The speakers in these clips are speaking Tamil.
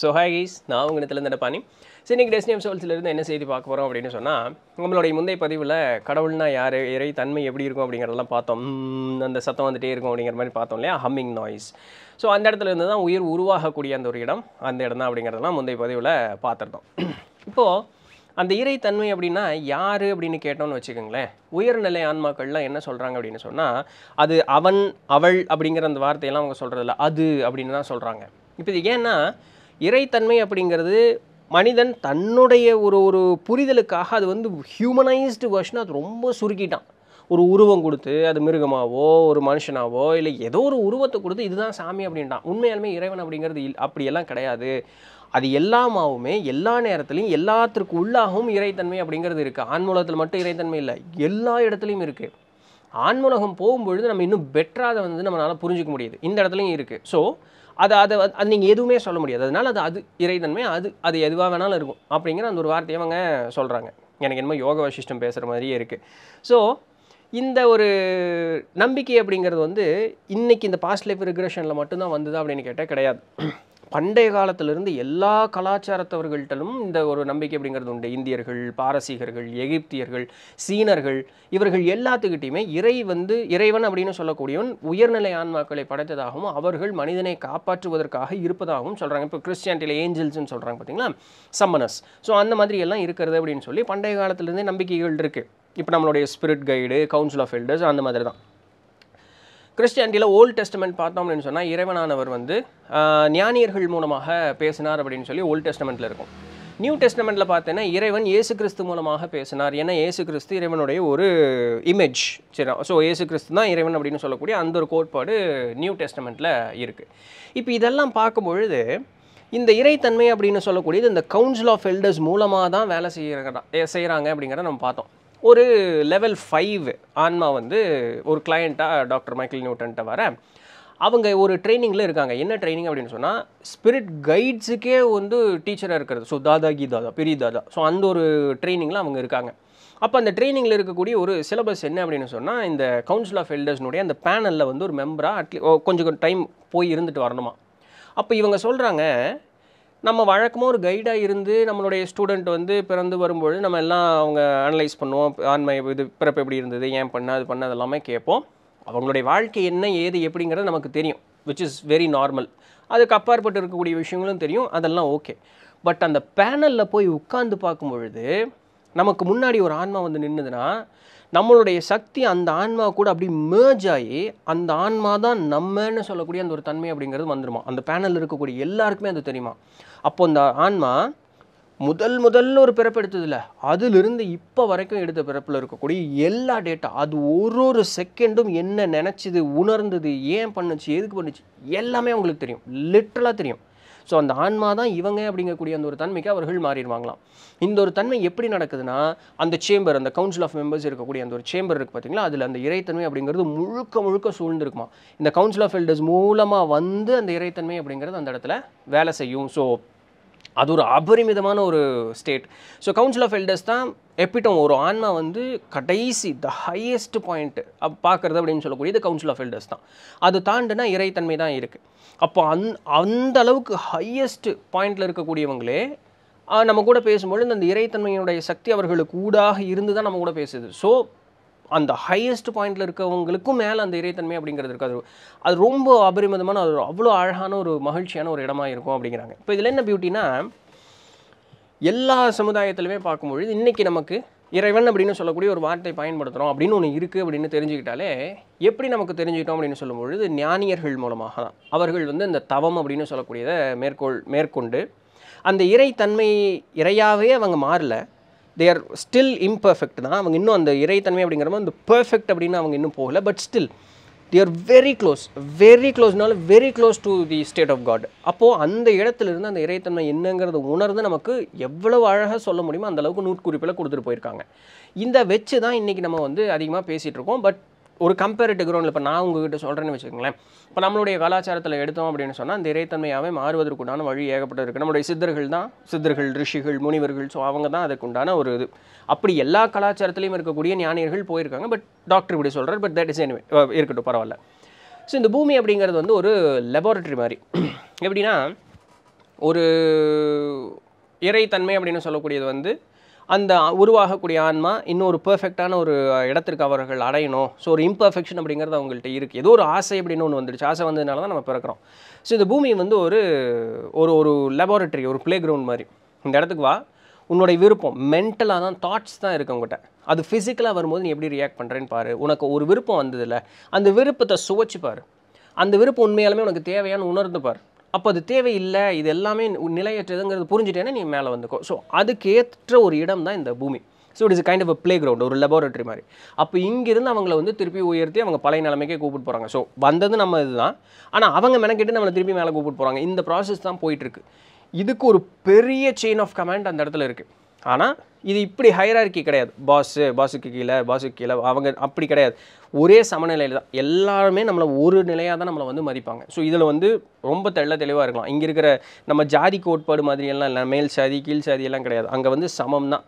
ஸோ ஹாய் கீஸ் நான் உங்கள் இடத்துல பாணி சரி இன்றைக்கி சோல்ஸில் சோல்ஸ்லேருந்து என்ன செய்தி பார்க்க போகிறோம் அப்படின்னு சொன்னால் உங்களுடைய முந்தைய பதிவில் கடவுள்னா யார் இறை தன்மை எப்படி இருக்கும் அப்படிங்கிறதெல்லாம் பார்த்தோம் அந்த சத்தம் வந்துகிட்டே இருக்கும் அப்படிங்கிற மாதிரி பார்த்தோம் இல்லையா ஹம்மிங் நாய்ஸ் ஸோ அந்த இடத்துல இருந்து தான் உயிர் உருவாகக்கூடிய அந்த ஒரு இடம் அந்த இடம் தான் அப்படிங்கிறதெல்லாம் முந்தைய பதிவில் பார்த்துருந்தோம் இப்போது அந்த இறை தன்மை அப்படின்னா யார் அப்படின்னு கேட்டோம்னு வச்சுக்கோங்களேன் உயர்நிலை ஆன்மாக்கள்லாம் என்ன சொல்கிறாங்க அப்படின்னு சொன்னால் அது அவன் அவள் அப்படிங்கிற அந்த வார்த்தையெல்லாம் அவங்க சொல்கிறதில்ல அது அப்படின்னு தான் சொல்கிறாங்க இப்போ இது ஏன்னா இறைத்தன்மை அப்படிங்கிறது மனிதன் தன்னுடைய ஒரு ஒரு புரிதலுக்காக அது வந்து ஹியூமனைஸ்டு வெர்ஷனாக அது ரொம்ப சுருக்கிட்டான் ஒரு உருவம் கொடுத்து அது மிருகமாவோ ஒரு மனுஷனாவோ இல்லை ஏதோ ஒரு உருவத்தை கொடுத்து இதுதான் சாமி அப்படின்ட்டான் உண்மையாலுமே இறைவன் அப்படிங்கிறது இல் அப்படியெல்லாம் கிடையாது அது எல்லாமாவுமே எல்லா நேரத்துலையும் எல்லாத்திற்கு உள்ளாகவும் இறைத்தன்மை அப்படிங்கிறது இருக்குது ஆன்மூலத்தில் மட்டும் இறைத்தன்மை இல்லை எல்லா இடத்துலையும் இருக்குது ஆன்மூலகம் போகும்பொழுது நம்ம இன்னும் பெட்டராக வந்து நம்மளால் புரிஞ்சிக்க முடியுது இந்த இடத்துலையும் இருக்குது ஸோ அது அதை அது நீங்கள் எதுவுமே சொல்ல முடியாது அதனால் அது அது இறைதன்மை அது அது எதுவாக வேணாலும் இருக்கும் அப்படிங்கிற அந்த ஒரு வார்த்தையை அவங்க சொல்கிறாங்க எனக்கு என்னமோ யோக வசிஷ்டம் பேசுகிற மாதிரியே இருக்குது ஸோ இந்த ஒரு நம்பிக்கை அப்படிங்கிறது வந்து இன்றைக்கி இந்த பாஸ்ட் லைஃப் ரிக்ரெஷனில் மட்டும்தான் வந்தது அப்படின்னு கேட்டால் கிடையாது பண்டைய காலத்திலிருந்து எல்லா கலாச்சாரத்தவர்கள்ட்டிலும் இந்த ஒரு நம்பிக்கை அப்படிங்கிறது உண்டு இந்தியர்கள் பாரசீகர்கள் எகிப்தியர்கள் சீனர்கள் இவர்கள் எல்லாத்துக்கிட்டையுமே இறை வந்து இறைவன் அப்படின்னு சொல்லக்கூடியவன் உயர்நிலை ஆன்மாக்களை படைத்ததாகவும் அவர்கள் மனிதனை காப்பாற்றுவதற்காக இருப்பதாகவும் சொல்கிறாங்க இப்போ கிறிஸ்டியானிட்டியில் ஏஞ்சல்ஸ்னு சொல்கிறாங்க பார்த்தீங்களா சம்மனஸ் ஸோ அந்த மாதிரி எல்லாம் இருக்கிறது அப்படின்னு சொல்லி பண்டைய காலத்திலேருந்தே நம்பிக்கைகள் இருக்குது இப்போ நம்மளுடைய spirit guide council of elders அந்த மாதிரி தான் கிறிஸ்டியானிட்டியில் ஓல்டு டெஸ்டமெண்ட் பார்த்தோம் அப்படின்னு சொன்னால் இறைவனானவர் வந்து ஞானியர்கள் மூலமாக பேசினார் அப்படின்னு சொல்லி ஓல்டு டெஸ்டமெண்ட்டில் இருக்கும் நியூ டெஸ்டமெண்ட்டில் பார்த்தேன்னா இறைவன் இயேசு கிறிஸ்து மூலமாக பேசினார் ஏன்னா ஏசு கிறிஸ்து இறைவனுடைய ஒரு இமேஜ் சரி ஸோ ஏசு கிறிஸ்து தான் இறைவன் அப்படின்னு சொல்லக்கூடிய அந்த ஒரு கோட்பாடு நியூ டெஸ்டமெண்ட்டில் இருக்குது இப்போ இதெல்லாம் பார்க்கும்பொழுது இந்த இறைத்தன்மை அப்படின்னு சொல்லக்கூடியது இந்த கவுன்சில் ஆஃப் எல்டர்ஸ் மூலமாக தான் வேலை செய்கிறதா செய்கிறாங்க அப்படிங்கிறத நம்ம பார்த்தோம் ஒரு லெவல் ஃபைவ் ஆன்மா வந்து ஒரு கிளையண்ட்டாக டாக்டர் மைக்கேல் நியூட்டன்ட்ட வர அவங்க ஒரு ட்ரைனிங்கில் இருக்காங்க என்ன ட்ரைனிங் அப்படின்னு சொன்னால் ஸ்பிரிட் கைட்ஸுக்கே வந்து டீச்சராக இருக்கிறது ஸோ தாதா தாதா பெரிய தாதா ஸோ அந்த ஒரு ட்ரைனிங்கில் அவங்க இருக்காங்க அப்போ அந்த ட்ரைனிங்கில் இருக்கக்கூடிய ஒரு சிலபஸ் என்ன அப்படின்னு சொன்னால் இந்த கவுன்சில் ஆஃப் எல்டர்ஸ்னுடைய அந்த பேனலில் வந்து ஒரு மெம்பராக அட்லீஸ்ட் கொஞ்சம் டைம் போய் இருந்துட்டு வரணுமா அப்போ இவங்க சொல்கிறாங்க நம்ம வழக்கமாக ஒரு கைடாக இருந்து நம்மளுடைய ஸ்டூடெண்ட் வந்து பிறந்து வரும்பொழுது நம்ம எல்லாம் அவங்க அனலைஸ் பண்ணுவோம் ஆன்மை இது பிறப்பு எப்படி இருந்தது ஏன் பண்ண அது பண்ண அதெல்லாமே கேட்போம் அவங்களுடைய வாழ்க்கை என்ன ஏது எப்படிங்கிறது நமக்கு தெரியும் விச் இஸ் வெரி நார்மல் அதுக்கு அப்பாற்பட்டு இருக்கக்கூடிய விஷயங்களும் தெரியும் அதெல்லாம் ஓகே பட் அந்த பேனலில் போய் உட்காந்து பார்க்கும் பொழுது நமக்கு முன்னாடி ஒரு ஆன்மா வந்து நின்றுதுன்னா நம்மளுடைய சக்தி அந்த ஆன்மா கூட அப்படி மேர்ஜ் ஆகி அந்த ஆன்மா தான் நம்மன்னு சொல்லக்கூடிய அந்த ஒரு தன்மை அப்படிங்கிறது வந்துடுமா அந்த பேனலில் இருக்கக்கூடிய எல்லாருக்குமே அது தெரியுமா அப்போ இந்த ஆன்மா முதல் முதல்ல ஒரு பிறப்பு எடுத்ததில்ல அதிலிருந்து இப்போ வரைக்கும் எடுத்த பிறப்பில் இருக்கக்கூடிய எல்லா டேட்டா அது ஒரு ஒரு செகண்டும் என்ன நினச்சிது உணர்ந்தது ஏன் பண்ணுச்சு எதுக்கு பண்ணுச்சு எல்லாமே உங்களுக்கு தெரியும் லிட்ரலாக தெரியும் ஸோ அந்த ஆன்மா தான் இவங்க அப்படிங்கக்கூடிய அந்த ஒரு தன்மைக்கு அவர்கள் மாறிடுவாங்களாம் இந்த ஒரு தன்மை எப்படி நடக்குதுன்னா அந்த சேம்பர் அந்த கவுன்சில் ஆஃப் மெம்பர்ஸ் இருக்கக்கூடிய அந்த ஒரு சேம்பர் இருக்குது பார்த்தீங்களா அதில் அந்த இறைத்தன்மை அப்படிங்கிறது முழுக்க முழுக்க சூழ்ந்துருக்குமா இந்த கவுன்சில் ஆஃப் எல்டர்ஸ் மூலமாக வந்து அந்த இறைத்தன்மை அப்படிங்கிறது அந்த இடத்துல வேலை செய்யும் ஸோ அது ஒரு அபரிமிதமான ஒரு state so council of elders தான் எப்பிட்டம் ஒரு ஆன்மா வந்து கடைசி த ஹையஸ்ட் பாயிண்ட் அப் பார்க்குறது அப்படின்னு சொல்லக்கூடியது கவுன்சில் ஆஃப் எல்டர்ஸ் தான் அது தாண்டினா இறைத்தன்மை தான் இருக்குது அப்போ அந் அந்த அளவுக்கு ஹையஸ்ட் பாயிண்டில் இருக்கக்கூடியவங்களே நம்ம கூட பேசும்பொழுது அந்த இறைத்தன்மையுடைய சக்தி அவர்களுக்கு ஊடாக இருந்து தான் நம்ம கூட பேசுது ஸோ அந்த ஹையஸ்ட் பாயிண்டில் இருக்கவங்களுக்கும் மேலே அந்த இறைத்தன்மை அப்படிங்கிறது இருக்காது அது ரொம்ப அபரிமிதமான அது அவ்வளோ அழகான ஒரு மகிழ்ச்சியான ஒரு இடமா இருக்கும் அப்படிங்கிறாங்க இப்போ இதில் என்ன பியூட்டினா எல்லா சமுதாயத்திலுமே பார்க்கும்பொழுது இன்றைக்கி நமக்கு இறைவன் அப்படின்னு சொல்லக்கூடிய ஒரு வார்த்தை பயன்படுத்துகிறோம் அப்படின்னு ஒன்று இருக்குது அப்படின்னு தெரிஞ்சுக்கிட்டாலே எப்படி நமக்கு தெரிஞ்சுக்கிட்டோம் அப்படின்னு சொல்லும்பொழுது ஞானியர்கள் மூலமாக தான் அவர்கள் வந்து இந்த தவம் அப்படின்னு சொல்லக்கூடியதை மேற்கொள் மேற்கொண்டு அந்த இறைத்தன்மை இறையாகவே அவங்க மாறல தே ஆர் ஸ்டில் இம்பர்ஃபெக்ட் தான் அவங்க இன்னும் அந்த இறைத்தன்மை அப்படிங்கிற அந்த பர்ஃபெக்ட் அப்படின்னு அவங்க இன்னும் போகலை but still they are very close very க்ளோஸ்னால very close to the state of God அப்போது அந்த இடத்துலேருந்து அந்த இறைத்தன்மை என்னங்கிறத உணர்ந்து நமக்கு எவ்வளவு அழகாக சொல்ல முடியுமோ அந்தளவுக்கு நூற்குறிப்பில் கொடுத்துட்டு போயிருக்காங்க இந்த வச்சு தான் இன்றைக்கி நம்ம வந்து அதிகமாக பேசிகிட்டு இருக்கோம் பட் ஒரு கம்பேரிட்டிவ் கிரௌண்டில் இப்போ நான் உங்ககிட்ட சொல்கிறேன்னு வச்சுக்கோங்களேன் இப்போ நம்மளுடைய கலாச்சாரத்தில் எடுத்தோம் அப்படின்னு சொன்னால் அந்த இறைத்தன்மையாகவே மாறுவதற்குண்டான வழி ஏகப்பட்டிருக்கு இருக்குது நம்முடைய சித்தர்கள் தான் சித்தர்கள் ரிஷிகள் முனிவர்கள் ஸோ அவங்க தான் அதுக்குண்டான ஒரு இது அப்படி எல்லா கலாச்சாரத்துலேயும் இருக்கக்கூடிய ஞானியர்கள் போயிருக்காங்க பட் டாக்டர் இப்படி சொல்கிறார் பட் தட் இஸ் எனிவே இருக்கட்டும் பரவாயில்ல ஸோ இந்த பூமி அப்படிங்கிறது வந்து ஒரு லெபார்ட்ரி மாதிரி எப்படின்னா ஒரு இறைத்தன்மை அப்படின்னு சொல்லக்கூடியது வந்து அந்த உருவாகக்கூடிய ஆன்மா இன்னும் ஒரு பர்ஃபெக்டான ஒரு இடத்திற்கு அவர்கள் அடையணும் ஸோ ஒரு இம்பர்ஃபெக்ஷன் அப்படிங்கிறது அவங்கள்ட்ட இருக்குது ஏதோ ஒரு ஆசை அப்படின்னு ஒன்று வந்துடுச்சு ஆசை வந்ததுனால தான் நம்ம பிறக்கிறோம் ஸோ இந்த பூமி வந்து ஒரு ஒரு ஒரு லெபார்ட்டரி ஒரு பிளே கிரவுண்ட் மாதிரி இந்த இடத்துக்கு வா உன்னோடைய விருப்பம் மென்டலாக தான் தாட்ஸ் தான் இருக்கு உங்கள்கிட்ட அது ஃபிசிக்கலாக வரும்போது நீ எப்படி ரியாக்ட் பண்ணுறேன்னு பாரு உனக்கு ஒரு விருப்பம் வந்ததில்ல அந்த விருப்பத்தை சுவைச்சு அந்த விருப்பம் உண்மையாலுமே உனக்கு தேவையான உணர்ந்து பாரு அப்போ அது தேவையில்லை இது எல்லாமே நிலையற்றதுங்கிறது புரிஞ்சுட்டேன்னா நீ மேலே வந்துக்கோ ஸோ அதுக்கேற்ற ஒரு இடம் தான் இந்த பூமி so it is kind of playground ஒரு லெபார்டரி மாதிரி அப்போ இங்கேருந்து அவங்கள வந்து திருப்பி உயர்த்தி அவங்க பழைய நிலைமைக்கே கூப்பிட்டு போகிறாங்க ஸோ வந்தது நம்ம இதுதான் ஆனால் அவங்க மெனக்கிட்டு நம்மளை திருப்பி மேலே கூப்பிட்டு போகிறாங்க இந்த ப்ராசஸ் தான் போயிட்டுருக்கு இதுக்கு ஒரு பெரிய செயின் ஆஃப் கமாண்ட் அந்த இடத்துல இருக்குது ஆனால் இது இப்படி ஹையராக்கி கிடையாது பாஸு பாஸுக்கு கீழே பாஸுக்கு கீழே அவங்க அப்படி கிடையாது ஒரே சமநிலையில் தான் எல்லாருமே நம்மளை ஒரு நிலையாக தான் நம்மளை வந்து மதிப்பாங்க ஸோ இதில் வந்து ரொம்ப தெள்ள தெளிவாக இருக்கலாம் இங்கே இருக்கிற நம்ம ஜாதி கோட்பாடு மாதிரியெல்லாம் இல்லை மேல் சாதி கீழ் சாதி எல்லாம் கிடையாது அங்கே வந்து சமம் தான்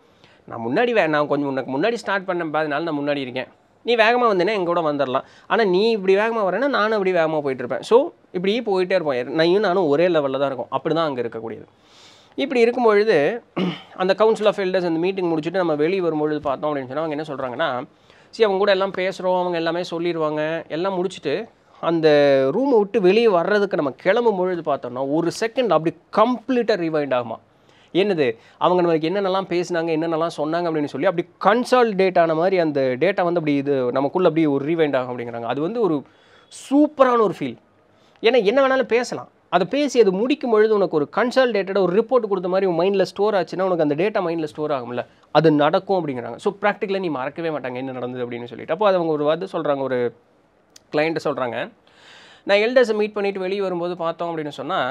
நான் முன்னாடி வே நான் கொஞ்சம் உனக்கு முன்னாடி ஸ்டார்ட் பண்ணேன் அதனால நான் முன்னாடி இருக்கேன் நீ வேகமாக வந்தேன்னா எங்கள் கூட வந்துடலாம் ஆனால் நீ இப்படி வேகமாக வரேன்னா நானும் இப்படி வேகமாக போயிட்டுருப்பேன் ஸோ இப்படி போயிட்டே இருப்போம் நீயும் நானும் ஒரே லெவலில் தான் இருக்கும் அப்படி தான் அங்கே இருக்கக்கூடியது இப்படி இருக்கும் பொழுது அந்த கவுன்சில் ஆஃப் எல்டர்ஸ் அந்த மீட்டிங் முடிச்சுட்டு நம்ம வெளியே வரும்பொழுது பார்த்தோம் அப்படின்னு சொன்னால் அவங்க என்ன சொல்கிறாங்கன்னா சரி அவங்க கூட எல்லாம் பேசுகிறோம் அவங்க எல்லாமே சொல்லிடுவாங்க எல்லாம் முடிச்சுட்டு அந்த ரூமை விட்டு வெளியே வர்றதுக்கு நம்ம கிளம்பும் பொழுது பார்த்தோம்னா ஒரு செகண்ட் அப்படி கம்ப்ளீட்டாக ரிவைண்ட் ஆகுமா என்னது அவங்க நம்மளுக்கு என்னென்னலாம் பேசினாங்க என்னென்னலாம் சொன்னாங்க அப்படின்னு சொல்லி அப்படி கன்சால்டேட் ஆன மாதிரி அந்த டேட்டா வந்து அப்படி இது நமக்குள்ளே அப்படி ஒரு ரீவைண்ட் ஆகும் அப்படிங்கிறாங்க அது வந்து ஒரு சூப்பரான ஒரு ஃபீல் ஏன்னா என்ன வேணாலும் பேசலாம் அதை பேசி அது முடிக்கும் பொழுது உனக்கு ஒரு கன்சால்டேட்டடாக ஒரு ரிப்போர்ட் கொடுத்த மாதிரி உன் மைண்டில் ஸ்டோர் ஆச்சுன்னா உனக்கு அந்த டேட்டா மைண்டில் ஸ்டோர் ஆகும்ல அது நடக்கும் அப்படிங்கிறாங்க ஸோ ப்ராக்டிக்கலாக நீ மறக்கவே மாட்டாங்க என்ன நடந்தது அப்படின்னு சொல்லிட்டு அப்போ அவங்க ஒரு வந்து சொல்கிறாங்க ஒரு கிளைண்ட்டை சொல்கிறாங்க நான் எல்டர்ஸை மீட் பண்ணிவிட்டு வெளியே வரும்போது பார்த்தோம் அப்படின்னு சொன்னால்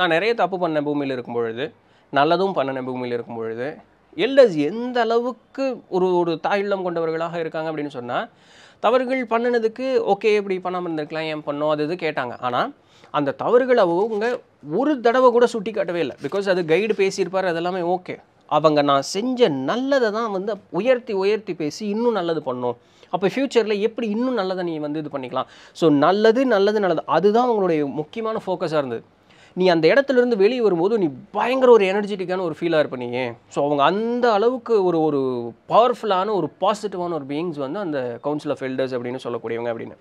நான் நிறைய தப்பு பண்ணேன் பூமியில் இருக்கும் பொழுது நல்லதும் பண்ணினேன் பூமியில் இருக்கும் பொழுது எல்டர்ஸ் எந்த அளவுக்கு ஒரு ஒரு தாயுள்ளம் கொண்டவர்களாக இருக்காங்க அப்படின்னு சொன்னால் தவறுகள் பண்ணினதுக்கு ஓகே இப்படி பண்ணாமல் இருந்திருக்கலாம் ஏன் பண்ணோம் அது இது கேட்டாங்க ஆனால் அந்த தவறுகளை அவங்க ஒரு தடவை கூட சுட்டி காட்டவே இல்லை பிகாஸ் அது கைடு பேசியிருப்பார் அதெல்லாமே ஓகே அவங்க நான் செஞ்ச நல்லதை தான் வந்து உயர்த்தி உயர்த்தி பேசி இன்னும் நல்லது பண்ணும் அப்போ ஃப்யூச்சரில் எப்படி இன்னும் நல்லதை நீ வந்து இது பண்ணிக்கலாம் ஸோ நல்லது நல்லது நல்லது அதுதான் அவங்களுடைய முக்கியமான ஃபோக்கஸாக இருந்தது நீ அந்த இடத்துலேருந்து வெளியே வரும்போது நீ பயங்கர ஒரு எனர்ஜெட்டிக்கான ஒரு ஃபீலாக நீ ஸோ அவங்க அந்த அளவுக்கு ஒரு ஒரு பவர்ஃபுல்லான ஒரு பாசிட்டிவான ஒரு பீயிங்ஸ் வந்து அந்த கவுன்சில் ஆஃப் ஃபெல்டர்ஸ் அப்படின்னு சொல்லக்கூடியவங்க அப்படின்னு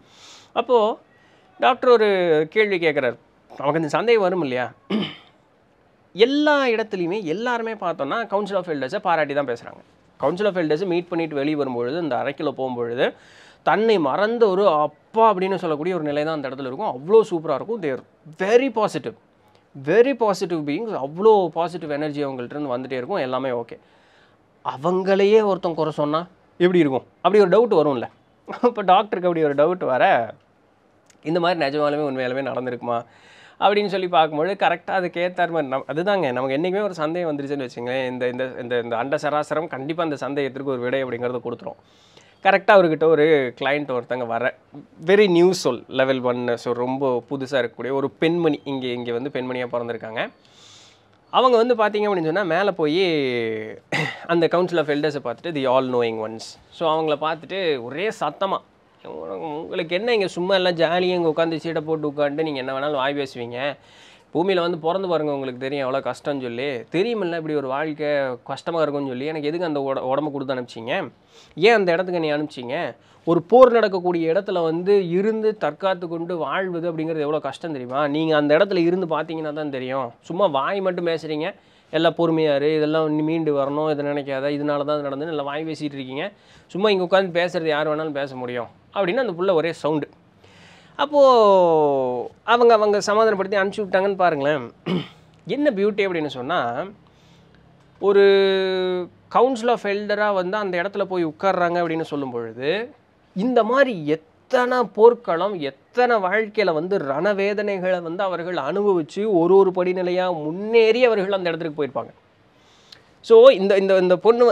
அப்போது டாக்டர் ஒரு கேள்வி கேட்குறாரு நமக்கு இந்த சந்தேகம் வரும் இல்லையா எல்லா இடத்துலையுமே எல்லாருமே பார்த்தோன்னா கவுன்சில் ஆஃப் எல்டர்ஸை பாராட்டி தான் பேசுகிறாங்க கவுன்சில் ஆஃப் எல்டர்ஸை மீட் பண்ணிட்டு வெளியே வரும்பொழுது இந்த அரைக்கில் போகும்பொழுது தன்னை மறந்த ஒரு அப்பா அப்படின்னு சொல்லக்கூடிய ஒரு நிலை தான் அந்த இடத்துல இருக்கும் அவ்வளோ சூப்பராக இருக்கும் there very positive very positive beings அவ்வளோ பாசிட்டிவ் எனர்ஜி அவங்கள்ட்ட வந்துகிட்டே இருக்கும் எல்லாமே ஓகே அவங்களையே ஒருத்தன் குறை சொன்னால் எப்படி இருக்கும் அப்படி ஒரு டவுட் வரும்ல இப்போ டாக்டருக்கு அப்படி ஒரு டவுட் வர இந்த மாதிரி நிஜமாலுமே உண்மையாலுமே நடந்திருக்குமா அப்படின்னு சொல்லி பார்க்கும்போது கரெக்டாக அதுக்கேற்ற மாதிரி நம் அதுதாங்க நமக்கு என்றைக்குமே ஒரு சந்தேகம் வந்துருச்சுன்னு வச்சுங்களேன் இந்த இந்த இந்த இந்த அண்ட சராசரம் கண்டிப்பாக அந்த சந்தேகத்திற்கு ஒரு விடை அப்படிங்கிறத கொடுத்துரும் கரெக்டாக அவர்கிட்ட ஒரு கிளைண்ட் ஒருத்தங்க வர வெரி நியூ சொல் லெவல் ஒன்னு ஸோ ரொம்ப புதுசாக இருக்கக்கூடிய ஒரு பெண்மணி இங்கே இங்கே வந்து பெண்மணியாக பிறந்திருக்காங்க அவங்க வந்து பார்த்தீங்க அப்படின்னு சொன்னால் மேலே போய் அந்த கவுன்சில் ஆஃப் எல்டர்ஸை பார்த்துட்டு the all knowing ones so அவங்கள பார்த்துட்டு ஒரே சத்தமாக உங்களுக்கு என்ன இங்கே சும்மா எல்லாம் ஜாலியாக இங்கே உட்காந்து சீட்டை போட்டு உட்காந்து நீங்கள் என்ன வேணாலும் வாய் பேசுவீங்க பூமியில் வந்து பிறந்து பாருங்கள் உங்களுக்கு தெரியும் எவ்வளோ கஷ்டம்னு சொல்லி தெரியுமில்ல இப்படி ஒரு வாழ்க்கை கஷ்டமாக இருக்கும்னு சொல்லி எனக்கு எதுக்கு அந்த உட உடம்பு கொடுத்து அனுப்பிச்சிங்க ஏன் அந்த இடத்துக்கு நீ அனுப்பிச்சிங்க ஒரு போர் நடக்கக்கூடிய இடத்துல வந்து இருந்து தற்காத்து கொண்டு வாழ்வது அப்படிங்கிறது எவ்வளோ கஷ்டம் தெரியுமா நீங்கள் அந்த இடத்துல இருந்து பார்த்தீங்கன்னா தான் தெரியும் சும்மா வாய் மட்டும் பேசுகிறீங்க எல்லாம் பொறுமையாரு இதெல்லாம் மீண்டு வரணும் இதை நினைக்காத இதனால தான் நடந்து நல்லா வாய் பேசிகிட்டு இருக்கீங்க சும்மா இங்கே உட்காந்து பேசுகிறது யார் வேணாலும் பேச முடியும் அப்படின்னு அந்த புள்ள ஒரே சவுண்டு அப்போது அவங்க அவங்க சமாதானப்படுத்தி அனுப்பிச்சி விட்டாங்கன்னு பாருங்களேன் என்ன பியூட்டி அப்படின்னு சொன்னால் ஒரு கவுன்சில் ஆஃப் எல்டராக வந்து அந்த இடத்துல போய் உட்கார்றாங்க அப்படின்னு சொல்லும் பொழுது இந்த மாதிரி எத்தனை போர்க்களம் எத்தனை வாழ்க்கையில் வந்து ரணவேதனைகளை வந்து அவர்கள் அனுபவித்து ஒரு ஒரு படிநிலையாக முன்னேறி அவர்கள் அந்த இடத்துக்கு போயிருப்பாங்க ஸோ இந்த இந்த இந்த பொண்ணு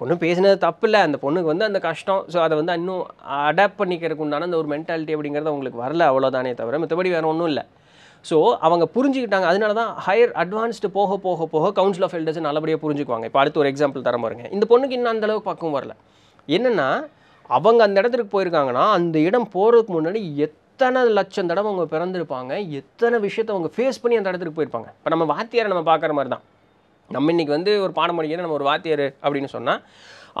பொண்ணு பேசினது தப்பு இல்லை அந்த பொண்ணுக்கு வந்து அந்த கஷ்டம் ஸோ அதை வந்து இன்னும் அடாப்ட் பண்ணிக்கிறதுக்கு உண்டான அந்த ஒரு மென்டாலிட்டி அப்படிங்கிறது அவங்களுக்கு வரல அவ்வளோதானே தவிர மற்றபடி வேறு ஒன்றும் இல்லை ஸோ அவங்க புரிஞ்சுக்கிட்டாங்க அதனால தான் ஹையர் அட்வான்ஸ்டு போக போக போக கவுன்சில் ஆஃப் எல்டர்ஸ் நல்லபடியாக புரிஞ்சுக்குவாங்க இப்போ அடுத்து ஒரு எக்ஸாம்பிள் தர பாருங்க இந்த பொண்ணுக்கு இன்னும் அந்தளவுக்கு பக்கம் வரல என்னென்னா அவங்க அந்த இடத்துக்கு போயிருக்காங்கன்னா அந்த இடம் போகிறதுக்கு முன்னாடி எத்தனை லட்சம் தடவை அவங்க பிறந்திருப்பாங்க எத்தனை விஷயத்தை அவங்க ஃபேஸ் பண்ணி அந்த இடத்துக்கு போயிருப்பாங்க இப்போ நம்ம வாத்தியாரை நம்ம பார்க்குற மாதிரி தான் நம்ம இன்றைக்கி வந்து ஒரு பாடம் படிக்கிற நம்ம ஒரு வாத்தியார் அப்படின்னு சொன்னால்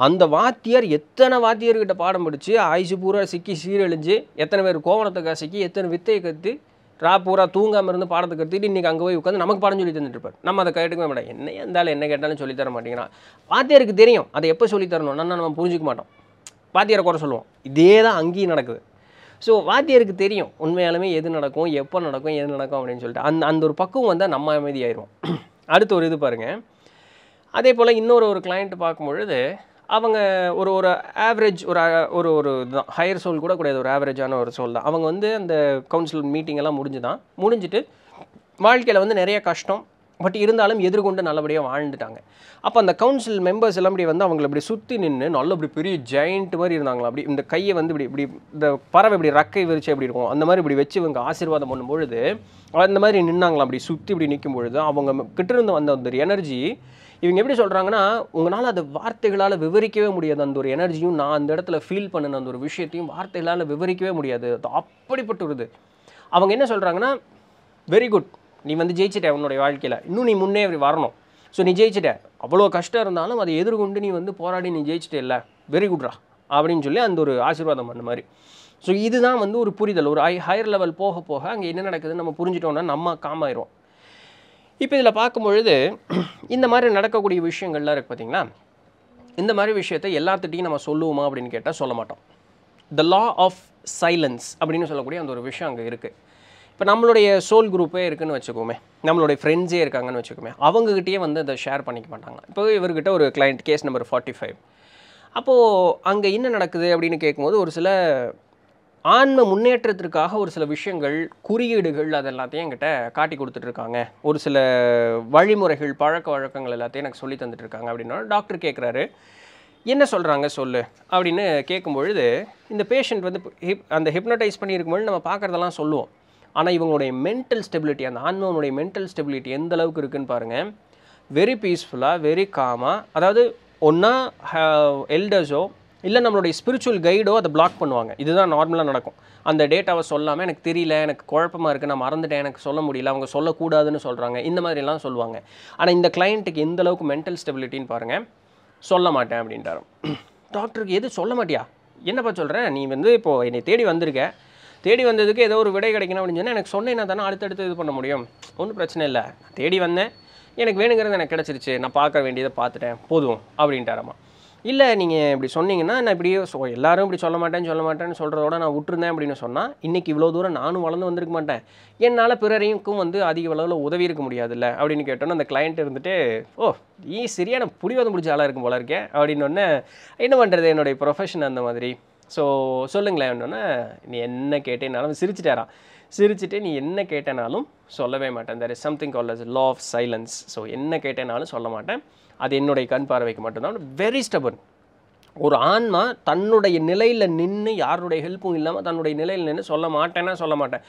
அந்த வாத்தியார் எத்தனை வாத்தியர்கிட்ட பாடம் படித்து ஆயுசு பூரா சிக்கி சீரழிஞ்சு எத்தனை பேர் கோவணத்தை சிக்கி எத்தனை வித்தையை கற்று ரா பூரா தூங்காமல் இருந்து பாடத்தை கற்றுட்டு இன்றைக்கி அங்கே போய் உட்காந்து நமக்கு பாடம் சொல்லி தந்துட்டுருப்பார் நம்ம அதை கேட்டுக்கவே மாட்டோம் என்ன இருந்தாலும் என்ன கேட்டாலும் சொல்லித்தர மாட்டேங்கிறான் வாத்தியாருக்கு தெரியும் அதை எப்போ நான் நம்ம புரிஞ்சிக்க மாட்டோம் வாத்தியாரை குறை சொல்லுவோம் இதே தான் அங்கேயும் நடக்குது ஸோ வாத்தியருக்கு தெரியும் உண்மையாலுமே எது நடக்கும் எப்போ நடக்கும் எது நடக்கும் அப்படின்னு சொல்லிட்டு அந்த அந்த ஒரு பக்குவம் வந்தால் நம்ம அமைதியாயிருவோம் அடுத்து ஒரு இது பாருங்கள் அதே போல் இன்னொரு ஒரு கிளைண்ட் பார்க்கும்பொழுது அவங்க ஒரு ஒரு ஆவரேஜ் ஒரு ஒரு ஒரு இதுதான் ஹையர் சோல் கூட கூடாது ஒரு ஆவரேஜான ஒரு சோல் தான் அவங்க வந்து அந்த கவுன்சில் மீட்டிங் எல்லாம் முடிஞ்சு தான் முடிஞ்சுட்டு வாழ்க்கையில் வந்து நிறைய கஷ்டம் பட் இருந்தாலும் எதிர்கொண்டு நல்லபடியாக வாழ்ந்துட்டாங்க அப்போ அந்த கவுன்சில் மெம்பர்ஸ் எல்லாம் இப்படி வந்து அவங்கள இப்படி சுற்றி நின்று நல்ல இப்படி பெரிய ஜெயிண்ட் மாதிரி இருந்தாங்களா அப்படி இந்த கையை வந்து இப்படி இப்படி இந்த பறவை இப்படி ரக்கை விரிச்சு எப்படி இருக்கும் அந்த மாதிரி இப்படி வச்சு இவங்க ஆசீர்வாதம் பண்ணும்பொழுது அந்த மாதிரி நின்னாங்களாம் அப்படி சுற்றி இப்படி நிற்கும் பொழுது அவங்க கிட்டிருந்து வந்த அந்த ஒரு எனர்ஜி இவங்க எப்படி சொல்கிறாங்கன்னா உங்களால் அது வார்த்தைகளால் விவரிக்கவே முடியாது அந்த ஒரு எனர்ஜியும் நான் அந்த இடத்துல ஃபீல் பண்ணின அந்த ஒரு விஷயத்தையும் வார்த்தைகளால் விவரிக்கவே முடியாது அது அப்படிப்பட்ட ஒரு இது அவங்க என்ன சொல்கிறாங்கன்னா வெரி குட் நீ வந்து ஜெயிச்சிட்ட உன்னுடைய வாழ்க்கையில் இன்னும் நீ முன்னே அப்படி வரணும் ஸோ நீ ஜெயிச்சிட்ட அவ்வளோ கஷ்டம் இருந்தாலும் அதை எதிர்கொண்டு நீ வந்து போராடி நீ ஜெயிச்சிட்டே இல்லை வெரி குட்ரா அப்படின்னு சொல்லி அந்த ஒரு ஆசீர்வாதம் பண்ண மாதிரி ஸோ இதுதான் வந்து ஒரு புரிதல் ஒரு ஹை ஹையர் லெவல் போக போக அங்கே என்ன நடக்குதுன்னு நம்ம புரிஞ்சிட்டோம்னா நம்ம காமாயிரும் இப்போ இதில் பார்க்கும்பொழுது இந்த மாதிரி நடக்கக்கூடிய விஷயங்கள்லாம் இருக்குது பார்த்திங்களா இந்த மாதிரி விஷயத்தை எல்லாத்துட்டையும் நம்ம சொல்லுவோமா அப்படின்னு கேட்டால் சொல்ல மாட்டோம் த லா ஆஃப் சைலன்ஸ் அப்படின்னு சொல்லக்கூடிய அந்த ஒரு விஷயம் அங்கே இருக்குது இப்போ நம்மளுடைய சோல் குரூப்பே இருக்குதுன்னு வச்சுக்கோமே நம்மளுடைய ஃப்ரெண்ட்ஸே இருக்காங்கன்னு வச்சுக்கோமே அவங்ககிட்டயே வந்து அதை ஷேர் பண்ணிக்க மாட்டாங்க இப்போ இவர்கிட்ட ஒரு client case number forty five அப்போது அங்கே என்ன நடக்குது அப்படின்னு கேட்கும்போது ஒரு சில ஆன்ம முன்னேற்றத்திற்காக ஒரு சில விஷயங்கள் குறியீடுகள் அது எல்லாத்தையும் என்கிட்ட காட்டி கொடுத்துட்ருக்காங்க ஒரு சில வழிமுறைகள் பழக்க வழக்கங்கள் எல்லாத்தையும் எனக்கு சொல்லி தந்துட்டுருக்காங்க அப்படின்னா டாக்டர் கேட்குறாரு என்ன சொல்கிறாங்க சொல்லு அப்படின்னு கேட்கும்பொழுது இந்த பேஷண்ட் வந்து ஹிப் அந்த ஹிப்னடைஸ் பண்ணியிருக்கும்பொழுது நம்ம பார்க்குறதெல்லாம் சொல்லுவோம் ஆனால் இவங்களுடைய மென்டல் ஸ்டெபிலிட்டி அந்த ஆன்மாவனுடைய மென்டல் ஸ்டெபிலிட்டி எந்த அளவுக்கு இருக்குதுன்னு பாருங்கள் வெரி பீஸ்ஃபுல்லாக வெரி காமாக அதாவது ஒன்றா எல்டர்ஸோ இல்லை நம்மளுடைய ஸ்பிரிச்சுவல் கைடோ அதை பிளாக் பண்ணுவாங்க இதுதான் நார்மலாக நடக்கும் அந்த டேட்டாவை சொல்லாமல் எனக்கு தெரியல எனக்கு குழப்பமாக இருக்குது நான் மறந்துட்டேன் எனக்கு சொல்ல முடியல அவங்க சொல்லக்கூடாதுன்னு சொல்கிறாங்க இந்த மாதிரிலாம் சொல்லுவாங்க ஆனால் இந்த கிளைண்ட்டுக்கு எந்த அளவுக்கு மென்டல் ஸ்டெபிலிட்டின்னு பாருங்கள் சொல்ல மாட்டேன் அப்படின்றாரு டாக்டருக்கு எது சொல்ல மாட்டியா என்னப்பா சொல்கிறேன் நீ வந்து இப்போது என்னை தேடி வந்திருக்க தேடி வந்ததுக்கு ஏதோ ஒரு விடை கிடைக்கணும் அப்படின்னு சொன்னால் எனக்கு சொன்னேன்னா தானே அடுத்தடுத்து இது பண்ண முடியும் ஒன்றும் பிரச்சனை இல்லை தேடி வந்தேன் எனக்கு வேணுங்கிறது எனக்கு கிடச்சிருச்சு நான் பார்க்க வேண்டியதை பார்த்துட்டேன் போதும் அப்படின்ட்டாரம்மா இல்லை நீங்கள் இப்படி சொன்னீங்கன்னா நான் இப்படி ஸோ எல்லாரும் இப்படி சொல்ல மாட்டேன்னு சொல்ல மாட்டேன்னு சொல்கிறதோட நான் விட்டுருந்தேன் அப்படின்னு சொன்னால் இன்றைக்கி இவ்வளோ தூரம் நானும் வளர்ந்து வந்திருக்க மாட்டேன் என்னால் பிறரையும் வந்து அதிக அளவில் உதவி இருக்க முடியாதுல்ல அப்படின்னு கேட்டோன்னே அந்த கிளைண்ட் இருந்துட்டு ஓ ஈ சரியான புடிவாதம் பிடிச்ச ஆளாக இருக்கும் போல இருக்கேன் அப்படின்னொன்னே என்ன பண்ணுறது என்னுடைய ப்ரொஃபஷன் அந்த மாதிரி ஸோ சொல்லுங்களேன் என்னொன்னே நீ என்ன கேட்டேனாலும் சிரிச்சிட்டாரா சிரிச்சுட்டு நீ என்ன கேட்டேனாலும் சொல்லவே மாட்டேன் there is something call is law of silence so என்ன கேட்டேனாலும் சொல்ல மாட்டேன் அது என்னுடைய கண் பார்வைக்கு மட்டும்தான் வெரி ஸ்டபன் ஒரு ஆன்மா தன்னுடைய நிலையில் நின்று யாருடைய ஹெல்ப்பும் இல்லாமல் தன்னுடைய நிலையில் நின்று சொல்ல மாட்டேன்னா சொல்ல மாட்டேன்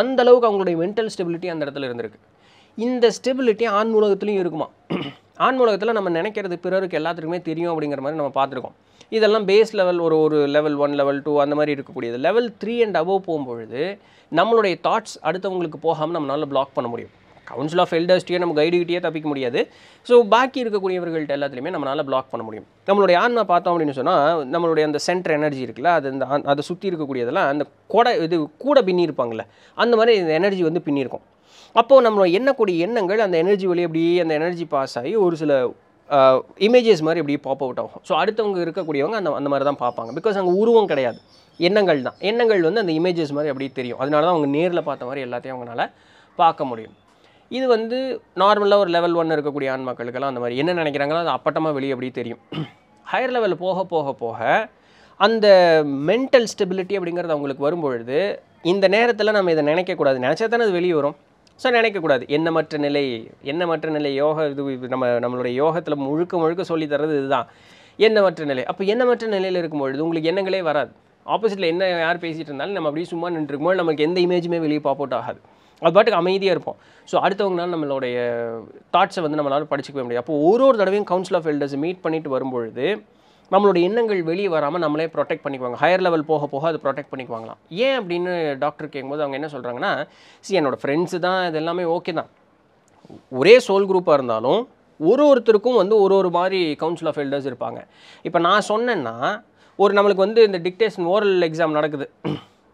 அந்தளவுக்கு அவங்களுடைய மென்டல் ஸ்டெபிலிட்டி அந்த இடத்துல இருந்திருக்கு இந்த ஸ்டெபிலிட்டி ஆண் உலகத்துலேயும் இருக்குமா ஆண் உலகத்தில் நம்ம நினைக்கிறது பிறருக்கு எல்லாத்துக்குமே தெரியும் அப்படிங்கிற மாதிரி நம்ம பார்த்துருக்கோம் இதெல்லாம் பேஸ் லெவல் ஒரு ஒரு லெவல் ஒன் லெவல் டூ அந்த மாதிரி இருக்கக்கூடியது லெவல் த்ரீ அண்ட் அபவ் போகும்பொழுது நம்மளுடைய தாட்ஸ் அடுத்தவங்களுக்கு போகாமல் நம்மளால் பிளாக் பண்ண முடியும் கவுன்சில் ஆஃப் எல்டர்ஸ்ட்டையே நம்ம கைடுகிட்டே தப்பிக்க முடியாது ஸோ பாக்கி இருக்கக்கூடியவர்கள்ட்ட எல்லாத்துலேயுமே நம்மளால் பிளாக் பண்ண முடியும் நம்மளுடைய ஆன்மா பார்த்தோம் அப்படின்னு சொன்னால் நம்மளுடைய அந்த சென்டர் எனர்ஜி இருக்குல்ல அது இந்த அதை சுற்றி இருக்கக்கூடியதெல்லாம் அந்த கொடை இது கூட பின்னிருப்பாங்கள்ல அந்த மாதிரி இந்த எனர்ஜி வந்து பின்னிருக்கும் அப்போது நம்ம எண்ணக்கூடிய எண்ணங்கள் அந்த எனர்ஜி வழி அப்படியே அந்த எனர்ஜி பாஸ் ஆகி ஒரு சில இமேஜஸ் மாதிரி இப்படி பாப் அவுட் ஆகும் ஸோ அடுத்தவங்க இருக்கக்கூடியவங்க அந்த அந்த மாதிரி தான் பார்ப்பாங்க பிகாஸ் அங்கே உருவம் கிடையாது எண்ணங்கள் தான் எண்ணங்கள் வந்து அந்த இமேஜஸ் மாதிரி அப்படியே தெரியும் அதனால தான் அவங்க நேரில் பார்த்த மாதிரி எல்லாத்தையும் அவங்களால பார்க்க முடியும் இது வந்து நார்மலாக ஒரு லெவல் ஒன்று இருக்கக்கூடிய ஆண் மக்களுக்கெல்லாம் அந்த மாதிரி என்ன நினைக்கிறாங்களோ அது அப்பட்டமாக வெளியே அப்படியே தெரியும் ஹையர் லெவல் போக போக போக அந்த மென்டல் ஸ்டெபிலிட்டி அப்படிங்கிறது அவங்களுக்கு வரும்பொழுது இந்த நேரத்தில் நம்ம இதை நினைக்கக்கூடாது நினச்சா தானே அது வெளியே வரும் ஸோ நினைக்கக்கூடாது எண்ணமற்ற நிலை எண்ணமற்ற நிலை யோக இது நம்ம நம்மளுடைய யோகத்தில் முழுக்க முழுக்க சொல்லி தர்றது இதுதான் எண்ணமற்ற நிலை அப்போ எண்ணமற்ற நிலையில் இருக்கும்பொழுது உங்களுக்கு எண்ணங்களே வராது ஆப்போசிட்டில் என்ன யார் பேசிகிட்டு இருந்தாலும் நம்ம அப்படியே சும்மா நின்றுருக்கும்போது நமக்கு எந்த இமேஜுமே வெளியே பாப் அவுட் ஆகாது அது பாட்டுக்கு அமைதியாக இருப்போம் ஸோ அடுத்தவங்களால் நம்மளுடைய தாட்ஸை வந்து நம்மளால் படிச்சுக்கவே முடியும் அப்போது ஒரு ஒரு தடவையும் கவுன்சில் ஆஃப் எல்டர்ஸ் மீட் பண்ணிட்டு வரும்பொழுது நம்மளுடைய எண்ணங்கள் வெளியே வராமல் நம்மளே ப்ரொடெக்ட் பண்ணிக்குவாங்க ஹையர் லெவல் போக போக அது ப்ரொடெக்ட் பண்ணிக்குவாங்களாம் ஏன் அப்படின்னு டாக்டர் கேட்கும்போது அவங்க என்ன சொல்கிறாங்கன்னா சி என்னோடய ஃப்ரெண்ட்ஸு தான் இது எல்லாமே ஓகே தான் ஒரே சோல் குரூப்பாக இருந்தாலும் ஒரு ஒருத்தருக்கும் வந்து ஒரு ஒரு மாதிரி கவுன்சில் ஆஃப் எல்டர்ஸ் இருப்பாங்க இப்போ நான் சொன்னேன்னா ஒரு நம்மளுக்கு வந்து இந்த டிக்டேஷன் ஓரல் எக்ஸாம் நடக்குது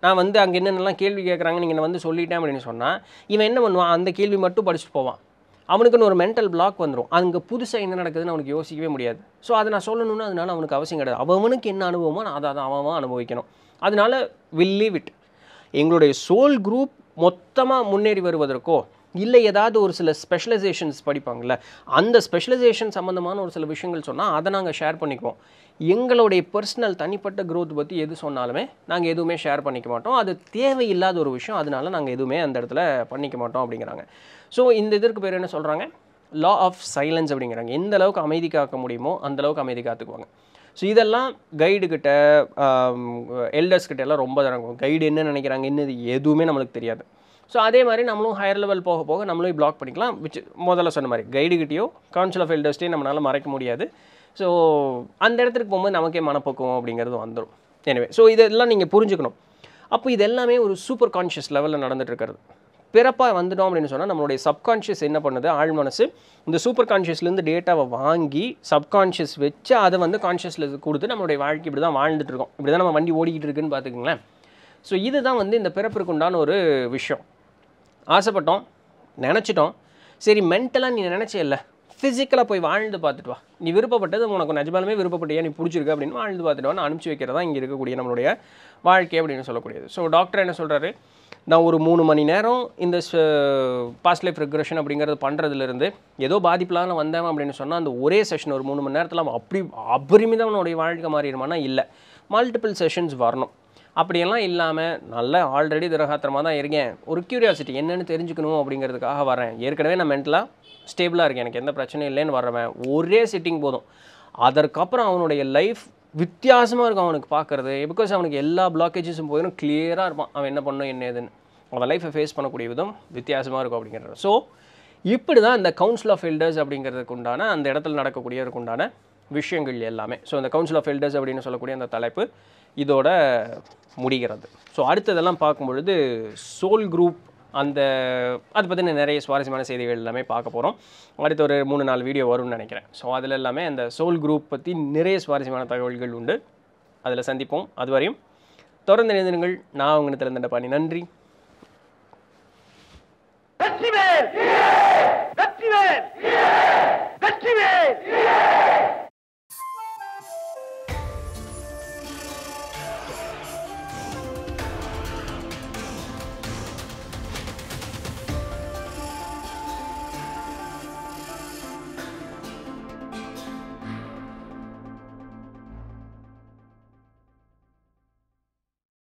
நான் வந்து அங்கே என்னென்னலாம் கேள்வி கேட்குறாங்க நீங்கள் வந்து சொல்லிட்டேன் அப்படின்னு சொன்னால் இவன் என்ன பண்ணுவான் அந்த கேள்வி மட்டும் படிச்சுட்டு போவான் அவனுக்குன்னு ஒரு மென்டல் பிளாக் வந்துடும் அங்கே புதுசாக என்ன நடக்குதுன்னு அவனுக்கு யோசிக்கவே முடியாது ஸோ அதை நான் சொல்லணும்னு அதனால அவனுக்கு அவசியம் கிடையாது அவனுக்கு என்ன அனுபவமோ நான் அதை அதை அவன் அனுபவிக்கணும் அதனால வில் லீவ் இட் எங்களுடைய சோல் குரூப் மொத்தமாக முன்னேறி வருவதற்கோ இல்லை ஏதாவது ஒரு சில ஸ்பெஷலைசேஷன்ஸ் படிப்பாங்கள்ல அந்த ஸ்பெஷலைசேஷன் சம்மந்தமான ஒரு சில விஷயங்கள் சொன்னால் அதை நாங்கள் ஷேர் பண்ணிக்குவோம் எங்களுடைய பர்சனல் தனிப்பட்ட க்ரோத் பற்றி எது சொன்னாலுமே நாங்கள் எதுவுமே ஷேர் பண்ணிக்க மாட்டோம் அது தேவையில்லாத ஒரு விஷயம் அதனால நாங்கள் எதுவுமே அந்த இடத்துல பண்ணிக்க மாட்டோம் அப்படிங்கிறாங்க ஸோ இந்த இதற்கு பேர் என்ன சொல்கிறாங்க லா ஆஃப் சைலன்ஸ் அப்படிங்கிறாங்க எந்த அளவுக்கு அமைதி காக்க முடியுமோ அந்தளவுக்கு அமைதி காத்துக்குவாங்க ஸோ இதெல்லாம் கைடுக்கிட்ட எல்டர்ஸ்கிட்ட எல்லாம் ரொம்ப தரங்கும் கைடு என்ன நினைக்கிறாங்க என்னது எதுவுமே நம்மளுக்கு தெரியாது ஸோ அதே மாதிரி நம்மளும் ஹையர் லெவல் போக போக நம்மளும் பிளாக் பண்ணிக்கலாம் விச் முதல்ல சொன்ன மாதிரி கைடுகிட்டேயோ கவுன்சில் ஆஃப் எல்டர்ஸ்டையும் நம்மளால் மறைக்க முடியாது ஸோ அந்த இடத்துக்கு போகும்போது நமக்கே மனப்பக்குவம் அப்படிங்கிறது வந்துடும் எனவே ஸோ இதெல்லாம் நீங்கள் புரிஞ்சுக்கணும் அப்போ இது எல்லாமே ஒரு சூப்பர் கான்ஷியஸ் லெவலில் இருக்கிறது பிறப்பாக வந்துட்டோம் அப்படின்னு சொன்னால் நம்மளுடைய சப்கான்ஷியஸ் என்ன பண்ணுது ஆள் மனசு இந்த சூப்பர் கான்ஷியஸ்லேருந்து டேட்டாவை வாங்கி சப்கான்ஷியஸ் வச்சு அதை வந்து கான்ஷியஸில் கொடுத்து நம்மளுடைய வாழ்க்கை இப்படி தான் வாழ்ந்துட்டு இருக்கோம் இப்படி தான் நம்ம வண்டி ஓடிக்கிட்டு இருக்குன்னு பார்த்துக்கங்களேன் ஸோ இதுதான் வந்து இந்த பிறப்பிற்கு உண்டான ஒரு விஷயம் ஆசைப்பட்டோம் நினச்சிட்டோம் சரி மென்டலாக நீ நினச்சே இல்லை ஃபிசிக்கலாக போய் வாழ்ந்து பார்த்துட்டு வா நீ விருப்பப்பட்டது உனக்கு நிஜமாலுமே விருப்பப்பட்டியா நீ பிடிச்சிருக்கு அப்படின்னு வாழ்ந்து பார்த்துட்டு நான் அனுப்பிச்சி வைக்கிறதா இங்கே இருக்கக்கூடிய நம்மளுடைய வாழ்க்கை அப்படின்னு சொல்லக்கூடியது ஸோ டாக்டர் என்ன சொல்கிறாரு நான் ஒரு மூணு மணி நேரம் இந்த பாஸ்ட் லைஃப் ரெக்ரெஷன் அப்படிங்கிறது பண்ணுறதுலேருந்து ஏதோ பாதிப்பிலான வந்தேன் அப்படின்னு சொன்னால் அந்த ஒரே செஷன் ஒரு மூணு மணி நேரத்தில் அப்படி அவனுடைய வாழ்க்கை மாறிடுமானா இல்லை மல்டிபிள் செஷன்ஸ் வரணும் அப்படியெல்லாம் இல்லாமல் நல்லா ஆல்ரெடி திரகாத்திரமாக தான் இருக்கேன் ஒரு க்யூரியாசிட்டி என்னென்னு தெரிஞ்சுக்கணும் அப்படிங்கிறதுக்காக வரேன் ஏற்கனவே நான் மென்டலாக ஸ்டேபிளாக இருக்குது எனக்கு எந்த பிரச்சனையும் இல்லைன்னு வரவன் ஒரே சிட்டிங் போதும் அதற்கப்புறம் அவனுடைய லைஃப் வித்தியாசமாக இருக்கும் அவனுக்கு பார்க்குறது பிகாஸ் அவனுக்கு எல்லா பிளாக்கேஜஸும் போயிடும் கிளியராக இருப்பான் அவன் என்ன பண்ணும் என்ன ஏதுன்னு அவன் லைஃப்பை ஃபேஸ் பண்ணக்கூடிய விதம் வித்தியாசமாக இருக்கும் அப்படிங்கிறது ஸோ இப்படி தான் இந்த கவுன்சில் ஆஃப் ஃபில்டர்ஸ் அப்படிங்கிறதுக்கு உண்டான அந்த இடத்துல நடக்கக்கூடியதுக்கு உண்டான விஷயங்கள் எல்லாமே ஸோ இந்த கவுன்சில் ஆஃப் ஃபில்டர்ஸ் அப்படின்னு சொல்லக்கூடிய அந்த தலைப்பு இதோட முடிகிறது ஸோ அடுத்ததெல்லாம் பார்க்கும்பொழுது சோல் குரூப் அந்த அதை பற்றின நிறைய சுவாரஸ்யமான செய்திகள் எல்லாமே பார்க்க போகிறோம் அடுத்த ஒரு மூணு நாலு வீடியோ வரும்னு நினைக்கிறேன் ஸோ அதில் எல்லாமே அந்த சோல் குரூப் பற்றி நிறைய சுவாரஸ்யமான தகவல்கள் உண்டு அதில் சந்திப்போம் அதுவரையும் தொடர்ந்து இணைந்திருங்கள் நான் உங்களை திறந்த பாணி நன்றி